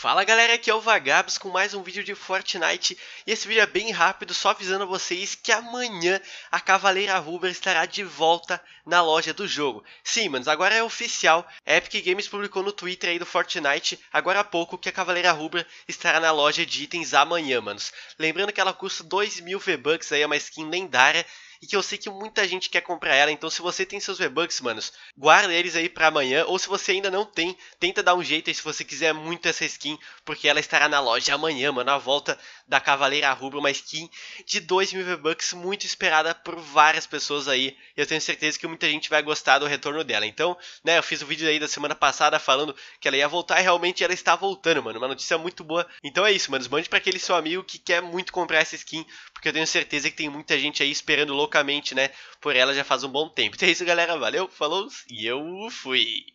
Fala galera, aqui é o Vagabs com mais um vídeo de Fortnite e esse vídeo é bem rápido, só avisando a vocês que amanhã a Cavaleira Ruber estará de volta na loja do jogo. Sim, manos, agora é oficial, a Epic Games publicou no Twitter aí do Fortnite agora há pouco que a Cavaleira Ruber estará na loja de itens amanhã, manos. Lembrando que ela custa 2 mil V-Bucks aí, é uma skin lendária e que eu sei que muita gente quer comprar ela. Então, se você tem seus V-Bucks, manos, guarda eles aí para amanhã. Ou se você ainda não tem, tenta dar um jeito aí se você quiser muito essa skin, porque ela estará na loja amanhã, mano, a volta da Cavaleira Rubro uma skin de 2 mil V-Bucks, muito esperada por várias pessoas aí. Eu tenho certeza que muita gente vai gostar do retorno dela. Então, né, eu fiz o um vídeo aí da semana passada falando que ela ia voltar e realmente ela está voltando, mano. Uma notícia muito boa. Então é isso, mano. Mande para aquele seu amigo que quer muito comprar essa skin, porque eu tenho certeza que tem muita gente aí esperando loucamente, né, por ela já faz um bom tempo. Então é isso, galera. Valeu, falou e eu fui.